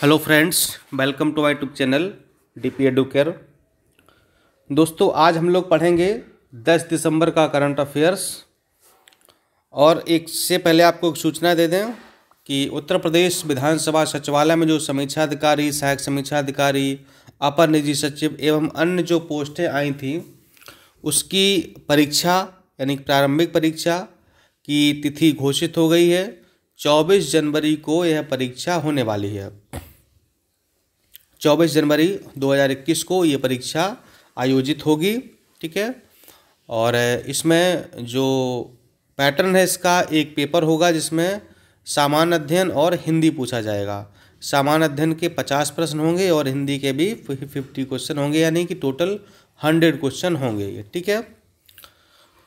hello friends welcome to my tube channel D P Educare दोस्तों आज हम लोग पढ़ेंगे 10 दिसंबर का करंट अफेयर्स और एक से पहले आपको एक सूचना दे दें कि उत्तर प्रदेश विधानसभा सचिवालय में जो समीक्षा अधिकारी सहायक समीक्षा अधिकारी अपर निजी सचिव एवं अन्य जो पोस्टें आई थी उसकी परीक्षा यानी प्रारंभिक परीक्षा की तिथि घोषित हो गई है 24 जनवरी को यह परीक्षा होने वाली है 24 जनवरी 2021 को ये परीक्षा आयोजित होगी ठीक है और इसमें जो पैटर्न है इसका एक पेपर होगा जिसमें सामान्य अध्ययन और हिंदी पूछा जाएगा सामान्य अध्ययन के पचास प्रश्न होंगे और हिंदी के भी फिफ्टी क्वेश्चन होंगे यानी कि टोटल हंड्रेड क्वेश्चन होंगे ठीक है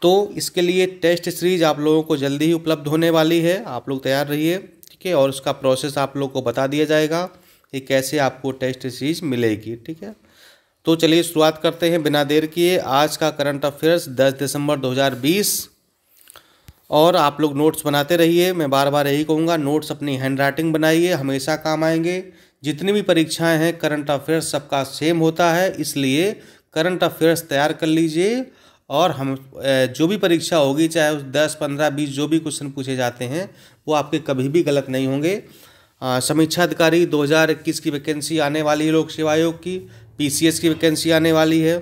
तो इसके लिए टेस्ट सीरीज आप लोगों को जल्दी ही उपलब्ध होने वाली है आप लोग तैयार रहिए ठीक है और उसका प्रोसेस आप लोग को बता दिया जाएगा कि कैसे आपको टेस्ट सीरीज मिलेगी ठीक है तो चलिए शुरुआत करते हैं बिना देर किए आज का करंट अफेयर्स 10 दिसंबर 2020 और आप लोग नोट्स बनाते रहिए मैं बार बार यही कहूँगा नोट्स अपनी हैंड राइटिंग बनाइए हमेशा काम आएंगे जितनी भी परीक्षाएं हैं करंट अफेयर्स सबका सेम होता है इसलिए करंट अफेयर्स तैयार कर लीजिए और हम जो भी परीक्षा होगी चाहे उस दस पंद्रह बीस जो भी क्वेश्चन पूछे जाते हैं वो आपके कभी भी गलत नहीं होंगे समीक्षा अधिकारी 2021 की वैकेंसी आने वाली है लोक सेवा आयोग की पी की वैकेंसी आने वाली है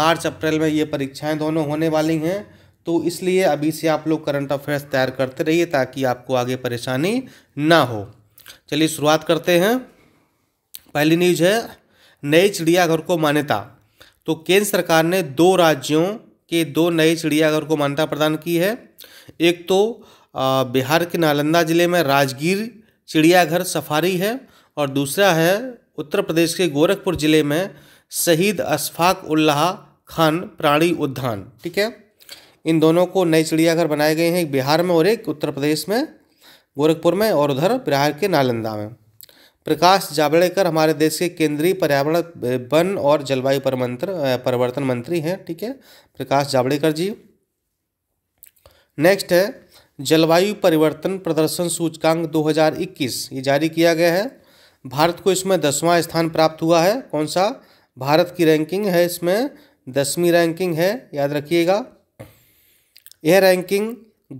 मार्च अप्रैल में ये परीक्षाएं दोनों होने वाली हैं तो इसलिए अभी से आप लोग करंट अफेयर्स तैयार करते रहिए ताकि आपको आगे परेशानी ना हो चलिए शुरुआत करते हैं पहली न्यूज है नए चिड़ियाघर को मान्यता तो केंद्र सरकार ने दो राज्यों के दो नए चिड़ियाघर को मान्यता प्रदान की है एक तो बिहार के नालंदा ज़िले में राजगीर चिड़ियाघर सफारी है और दूसरा है उत्तर प्रदेश के गोरखपुर ज़िले में शहीद अशफाक उल्लाह खान प्राणी उद्यान ठीक है इन दोनों को नए चिड़ियाघर बनाए गए हैं एक बिहार में और एक उत्तर प्रदेश में गोरखपुर में और उधर बिहार के नालंदा में प्रकाश जावड़ेकर हमारे देश के केंद्रीय पर्यावरण वन और जलवायु परमंत्र परिवर्तन मंत्री हैं ठीक है प्रकाश जावड़ेकर जी नेक्स्ट है जलवायु परिवर्तन प्रदर्शन सूचकांक 2021 ये जारी किया गया है भारत को इसमें दसवां स्थान प्राप्त हुआ है कौन सा भारत की रैंकिंग है इसमें दसवीं रैंकिंग है याद रखिएगा यह रैंकिंग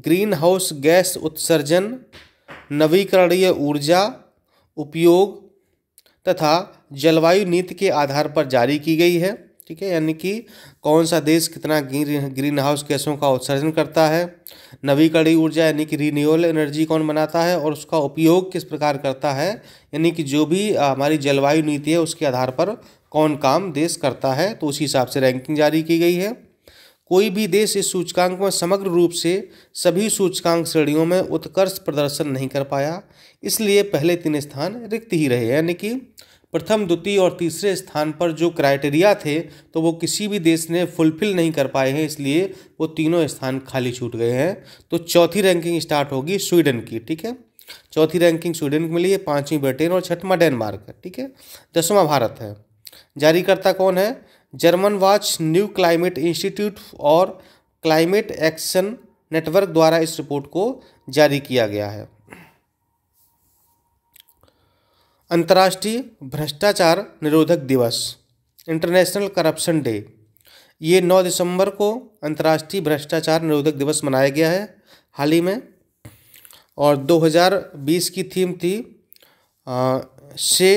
ग्रीन हाउस गैस उत्सर्जन नवीकरणीय ऊर्जा उपयोग तथा जलवायु नीति के आधार पर जारी की गई है ठीक है यानी कि कौन सा देश कितना ग्रीन ग्रीन हाउस गैसों का उत्सर्जन करता है नवीकरणीय ऊर्जा यानी कि रिन्यूएबल एनर्जी कौन बनाता है और उसका उपयोग किस प्रकार करता है यानी कि जो भी हमारी जलवायु नीति है उसके आधार पर कौन काम देश करता है तो उसी हिसाब से रैंकिंग जारी की गई है कोई भी देश इस सूचकांक में समग्र रूप से सभी सूचकांक श्रेणियों में उत्कर्ष प्रदर्शन नहीं कर पाया इसलिए पहले तीन स्थान रिक्त ही रहे यानी कि प्रथम द्वितीय और तीसरे स्थान पर जो क्राइटेरिया थे तो वो किसी भी देश ने फुलफिल नहीं कर पाए हैं इसलिए वो तीनों स्थान खाली छूट गए हैं तो चौथी रैंकिंग स्टार्ट होगी स्वीडन की ठीक है चौथी रैंकिंग स्वीडन की मिली है पाँचवीं ब्रिटेन और छठवां डेनमार्क ठीक है दसवां भारत है जारीकर्ता कौन है German watch new climate institute और क्लाइमेट एक्शन नेटवर्क द्वारा इस रिपोर्ट को जारी किया गया है अंतर्राष्ट्रीय भ्रष्टाचार निरोधक दिवस इंटरनेशनल करप्शन डे ये 9 दिसंबर को अंतर्राष्ट्रीय भ्रष्टाचार निरोधक दिवस मनाया गया है हाल ही में और 2020 की थीम थी आ, से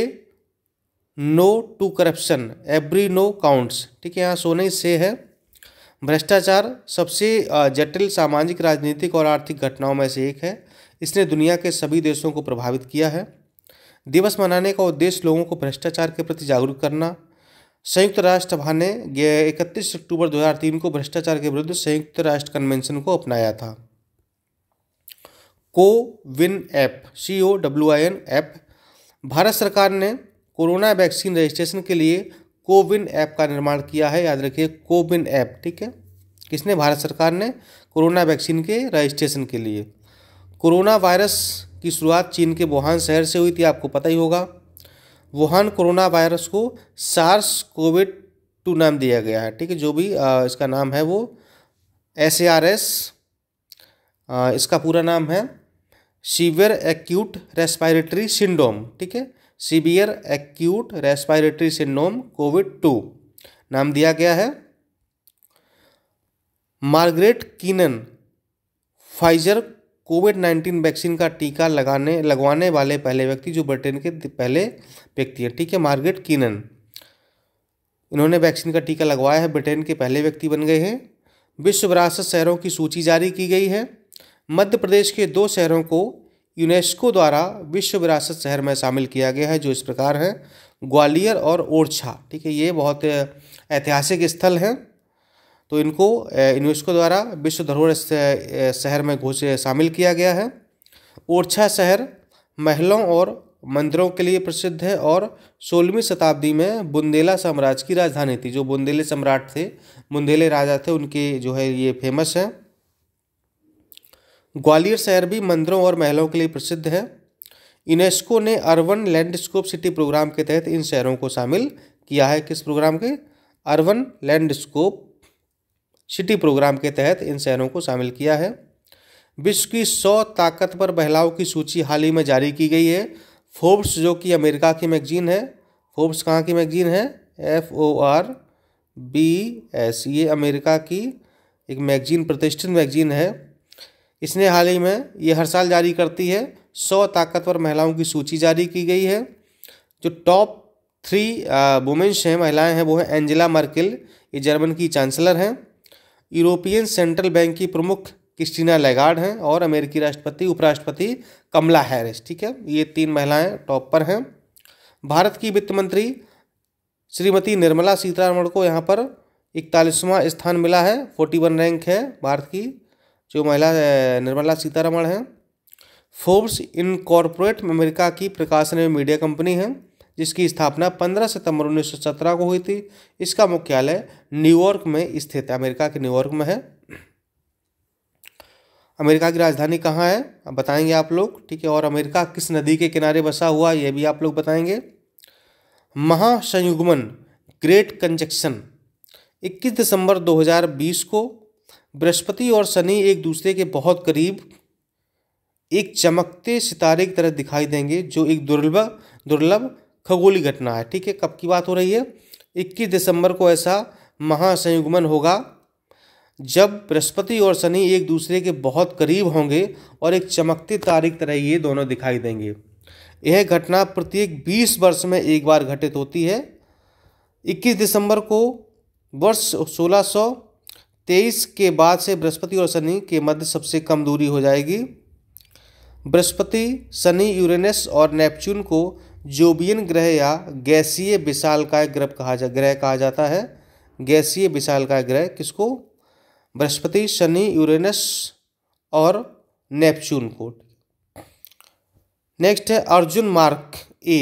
no to corruption every no counts ठीक है यहाँ सोने से है भ्रष्टाचार सबसे जटिल सामाजिक राजनीतिक और आर्थिक घटनाओं में से एक है इसने दुनिया के सभी देशों को प्रभावित किया है दिवस मनाने का उद्देश्य लोगों को भ्रष्टाचार के प्रति जागरूक करना संयुक्त राष्ट्र सभा ने इकतीस अक्टूबर 2003 को भ्रष्टाचार के विरुद्ध संयुक्त राष्ट्र कन्वेंशन को अपनाया था CoWIN app C O W I N app Bharat सरकार ने कोरोना वैक्सीन रजिस्ट्रेशन के लिए कोविन ऐप का निर्माण किया है याद रखिए कोविन ऐप ठीक है किसने भारत सरकार ने कोरोना वैक्सीन के रजिस्ट्रेशन के लिए कोरोना वायरस की शुरुआत चीन के वुहान शहर से हुई थी आपको पता ही होगा वुहान कोरोना वायरस को सार्स कोविड टू नाम दिया गया है ठीक है जो भी आ, इसका नाम है वो एस ए आर एस इसका पूरा नाम है सीवियर एक्यूट रेस्पायरेटरी सिंड्रोम ठीक है severe acute respiratory syndrome COVID two नाम दिया गया है Margaret Keenan Pfizer COVID nineteen vaccine का टीका लगाने लगवाने वाले पहले व्यक्ति जो ब्रिटेन के पहले व्यक्ति हैं ठीक है मार्गरेट कीनन इन्होंने वैक्सीन का टीका लगवाया है ब्रिटेन के पहले व्यक्ति बन गए हैं विश्व विरासत शहरों की सूची जारी की गई है मध्य प्रदेश के दो शहरों को यूनेस्को द्वारा विश्व विरासत शहर में शामिल किया गया है जो इस प्रकार है ग्वालियर और ओरछा ठीक है ये बहुत ऐतिहासिक स्थल हैं तो इनको यूनेस्को द्वारा विश्व धरोहर शहर में घोष शामिल किया गया है ओरछा शहर महलों और मंदिरों के लिए प्रसिद्ध है और सोलहवीं शताब्दी में बुंदेला साम्राज्य की राजधानी थी जो बुंदेले सम्राट थे बुंदेले राजा थे उनके जो है ये फेमस हैं ग्वालियर शहर भी मंदिरों और महलों के लिए प्रसिद्ध है यूनेस्को ने अर्बन लैंडस्कोप सिटी प्रोग्राम के तहत इन शहरों को शामिल किया है किस प्रोग्राम के अर्बन लैंडस्कोप सिटी प्रोग्राम के तहत इन शहरों को शामिल किया है विश्व की सौ ताकतवर महिलाओं की सूची हाल ही में जारी की गई है फोर्ब्स जो कि अमेरिका की मैगजीन है फोर्ब्स कहाँ की मैगजीन है F O R B S ये अमेरिका की एक मैगजीन प्रतिष्ठित मैगजीन है इसने हाल ही में ये हर साल जारी करती है सौ ताकतवर महिलाओं की सूची जारी की गई है जो टॉप थ्री वुमेंस हैं महिलाएं हैं वो हैं एंजेला मर्किल ये जर्मन की चांसलर हैं यूरोपियन सेंट्रल बैंक की प्रमुख क्रिस्टीना लेगार्ड हैं और अमेरिकी राष्ट्रपति उपराष्ट्रपति कमला हैरिस ठीक है ये तीन महिलाएं टॉप पर हैं भारत की वित्त मंत्री श्रीमती निर्मला सीतारमण को यहाँ पर इकतालीसवां स्थान मिला है फोर्टी वन रैंक है भारत की जो महिला निर्मला सीतारमण हैं फोर्ब्स इनकॉर्पोरेट अमेरिका की प्रकाशन एवं मीडिया कंपनी है जिसकी स्थापना 15 सितंबर 1917 को हुई थी इसका मुख्यालय न्यूयॉर्क में स्थित है अमेरिका के न्यूयॉर्क में है अमेरिका की राजधानी कहाँ है बताएंगे आप लोग ठीक है और अमेरिका किस नदी के किनारे बसा हुआ यह भी आप लोग बताएंगे महासंयुग्मन ग्रेट कंजक्शन 21 दिसंबर 2020 को बृहस्पति और शनि एक दूसरे के बहुत करीब एक चमकते सितारे की तरह दिखाई देंगे जो एक दुर्लभ दुर्लभ खगोली घटना है ठीक है कब की बात हो रही है इक्कीस दिसंबर को ऐसा महासंयुग्मन होगा जब बृहस्पति और शनि एक दूसरे के बहुत करीब होंगे और एक चमकते तारे की तरह ये दोनों दिखाई देंगे यह घटना प्रत्येक 20 वर्ष में एक बार घटित होती है 21 दिसंबर को वर्ष सोलह तेईस के बाद से बृहस्पति और शनि के मध्य सबसे कम दूरी हो जाएगी बृहस्पति शनि यूरेनस और नेपच्यून को जोबियन ग्रह या गैसीय विशालकाय ग्रह कहा जा ग्रह कहा जाता है गैसीय विशालकाय ग्रह किसको बृहस्पति शनि यूरेनस और नेपच्यून को नेक्स्ट है अर्जुन मार्क ए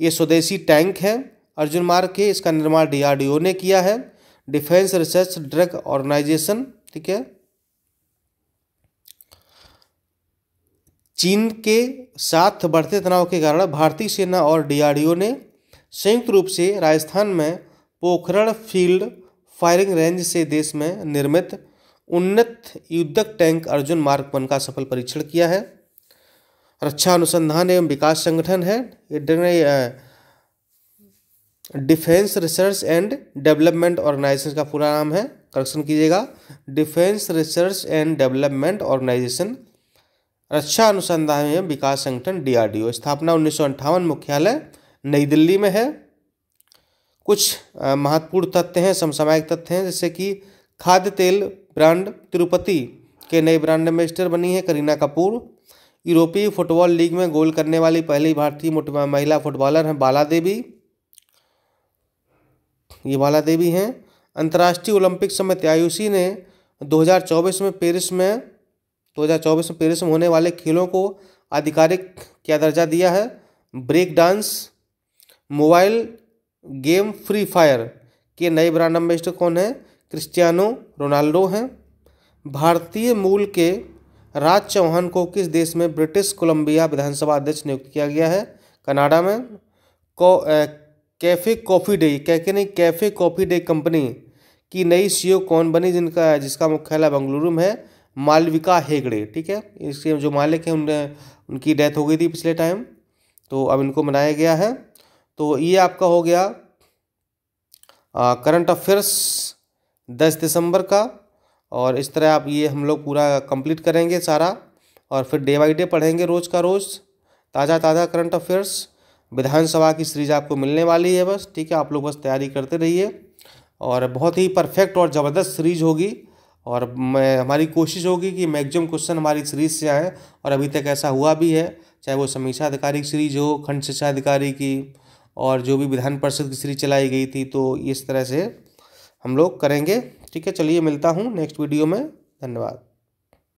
ये स्वदेशी टैंक है अर्जुन मार्क ए इसका निर्माण डीआरडीओ ने किया है डिफेंस रिसर्च ड्रग ऑर्गेनाइजेशन ठीक है चीन के साथ बढ़ते तनाव के कारण भारतीय सेना और डीआरडीओ ने संयुक्त रूप से राजस्थान में पोखरण फील्ड फायरिंग रेंज से देश में निर्मित उन्नत युद्धक टैंक अर्जुन मार्क वन का सफल परीक्षण किया है रक्षा अनुसंधान एवं विकास संगठन है defence research and development organisation का पूरा नाम है करेक्शन कीजिएगा defence research and development organisation रक्षा अनुसंधान एवं विकास संगठन डीआरडीओ स्थापना उन्नीस मुख्यालय नई दिल्ली में है कुछ महत्वपूर्ण तथ्य हैं समसामयिक तथ्य हैं जैसे कि खाद्य तेल ब्रांड तिरुपति के नए ब्रांड एम्बेसडर बनी है करीना कपूर यूरोपीय फुटबॉल लीग में गोल करने वाली पहली भारतीय महिला फुटबॉलर हैं बाला देवी ये बाला देवी हैं अंतर्राष्ट्रीय ओलंपिक समिति आयुषी ने 2024 में पेरिस में 2024 में पेरिस में होने वाले खेलों को आधिकारिक क्या दर्जा दिया है break dance mobile game free fire के नए ब्रांड एम्बेसडर कौन है क्रिस्टियानो रोनाल्डो हैं भारतीय मूल के राज चौहान को किस देश में ब्रिटिश कोलंबिया विधानसभा अध्यक्ष नियुक्त किया गया है कनाडा में को कैफ़े कॉफ़ी डे कह नहीं कैफ़े कॉफ़ी डे कंपनी की नई सी e कौन बनी जिनका जिसका मुख्यालय बंगलुरु में है मालविका हेगड़े ठीक है इसके जो मालिक हैं उनने उनकी डेथ हो गई थी पिछले टाइम तो अब इनको बनाया गया है तो ये आपका हो गया करंट अफेयर्स दस दिसंबर का और इस तरह आप ये हम लोग पूरा कंप्लीट करेंगे सारा और फिर डे बाई डे पढ़ेंगे रोज़ का रोज़ ताज़ा ताज़ा करंट अफेयर्स विधानसभा की सीरीज आपको मिलने वाली है बस ठीक है आप लोग बस तैयारी करते रहिए और बहुत ही परफेक्ट और ज़बरदस्त सीरीज होगी और मैं हमारी कोशिश होगी कि मैगजिम क्वेश्चन हमारी सीरीज से आएँ और अभी तक ऐसा हुआ भी है चाहे वो समीक्षा अधिकारी की सीरीज हो खंड शिक्षा अधिकारी की और जो भी विधान परिषद की सीरीज चलाई गई थी तो इस तरह से हम लोग करेंगे ठीक है चलिए मिलता हूँ नेक्स्ट वीडियो में धन्यवाद